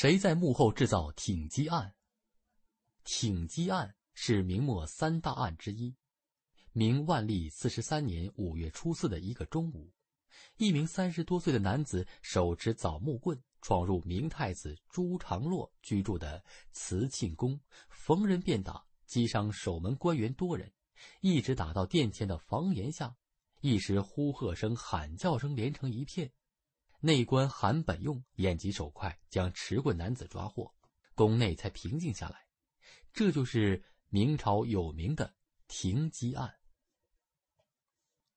谁在幕后制造挺击案？挺击案是明末三大案之一。明万历四十三年五月初四的一个中午，一名三十多岁的男子手持枣木棍闯入明太子朱常洛居住的慈庆宫，逢人便打，击伤守门官员多人，一直打到殿前的房檐下，一时呼喝声、喊叫声连成一片。内官韩本用眼疾手快，将持棍男子抓获，宫内才平静下来。这就是明朝有名的停机案。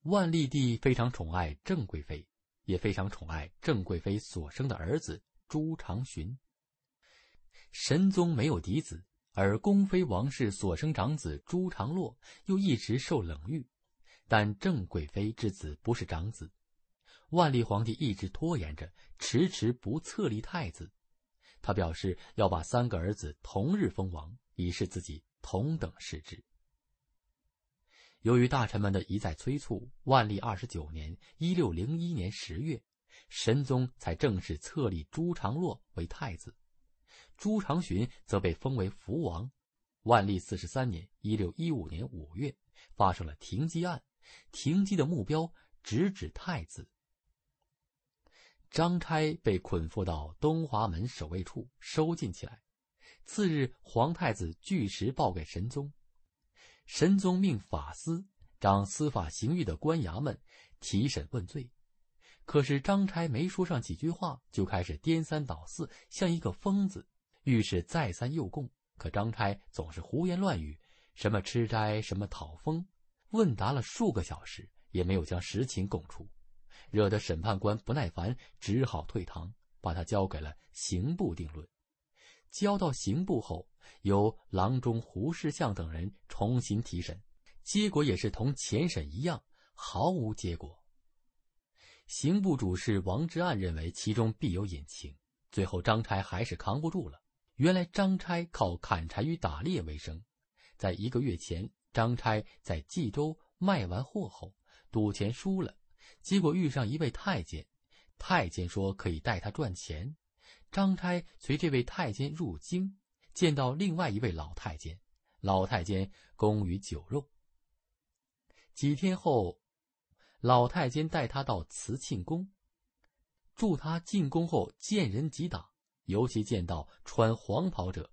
万历帝非常宠爱郑贵妃，也非常宠爱郑贵妃所生的儿子朱常洵。神宗没有嫡子，而宫妃王氏所生长子朱常洛又一直受冷遇，但郑贵妃之子不是长子。万历皇帝一直拖延着，迟迟不册立太子。他表示要把三个儿子同日封王，以示自己同等世侄。由于大臣们的一再催促，万历二十九年（一六零一年）十月，神宗才正式册立朱常洛为太子，朱常洵则被封为福王。万历四十三年（一六一五年）五月，发生了停机案，停机的目标直指太子。张差被捆缚到东华门守卫处收禁起来。次日，皇太子据实报给神宗，神宗命法司、掌司法刑狱的官衙们提审问罪。可是张差没说上几句话，就开始颠三倒四，像一个疯子。御史再三诱供，可张差总是胡言乱语，什么吃斋，什么讨封，问答了数个小时，也没有将实情供出。惹得审判官不耐烦，只好退堂，把他交给了刑部定论。交到刑部后，由郎中胡世相等人重新提审，结果也是同前审一样，毫无结果。刑部主事王之案认为其中必有隐情，最后张差还是扛不住了。原来张差靠砍柴与打猎为生，在一个月前，张差在冀州卖完货后，赌钱输了。结果遇上一位太监，太监说可以带他赚钱。张差随这位太监入京，见到另外一位老太监，老太监供于酒肉。几天后，老太监带他到慈庆宫，助他进宫后见人即打，尤其见到穿黄袍者。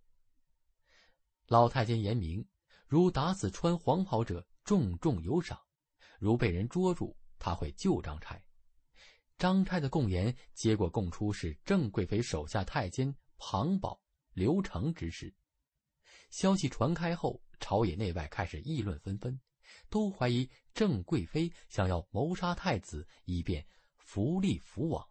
老太监言明：如打死穿黄袍者，重重有赏；如被人捉住。他会救张差。张差的供言结果供出是郑贵妃手下太监庞宝、刘成之事。消息传开后，朝野内外开始议论纷纷，都怀疑郑贵妃想要谋杀太子，以便扶立福王。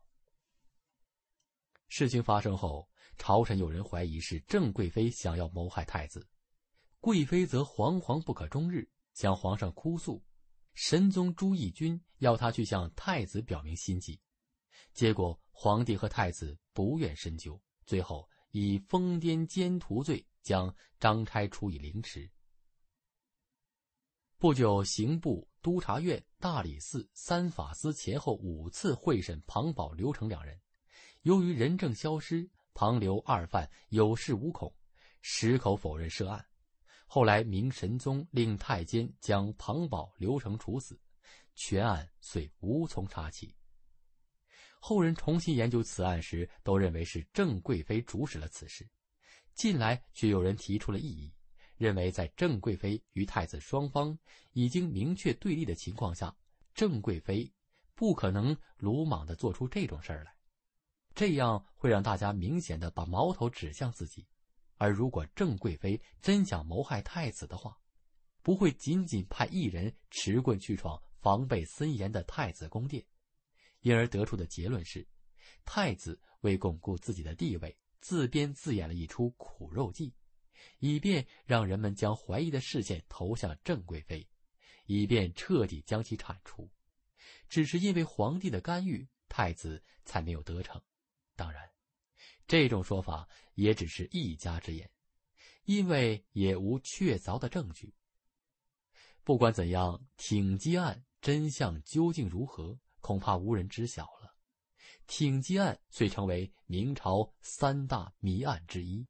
事情发生后，朝臣有人怀疑是郑贵妃想要谋害太子，贵妃则惶惶不可终日，向皇上哭诉。神宗朱翊钧要他去向太子表明心迹，结果皇帝和太子不愿深究，最后以疯癫奸徒罪将张差处以凌迟。不久，刑部、督察院、大理寺、三法司前后五次会审庞宝、刘成两人，由于人证消失，庞刘二犯有恃无恐，矢口否认涉案。后来，明神宗令太监将庞宝、刘成处死，全案遂无从查起。后人重新研究此案时，都认为是郑贵妃主使了此事。近来却有人提出了异议，认为在郑贵妃与太子双方已经明确对立的情况下，郑贵妃不可能鲁莽的做出这种事儿来，这样会让大家明显的把矛头指向自己。而如果郑贵妃真想谋害太子的话，不会仅仅派一人持棍去闯防备森严的太子宫殿，因而得出的结论是，太子为巩固自己的地位，自编自演了一出苦肉计，以便让人们将怀疑的视线投向郑贵妃，以便彻底将其铲除。只是因为皇帝的干预，太子才没有得逞。当然。这种说法也只是一家之言，因为也无确凿的证据。不管怎样，挺基案真相究竟如何，恐怕无人知晓了。挺基案遂成为明朝三大谜案之一。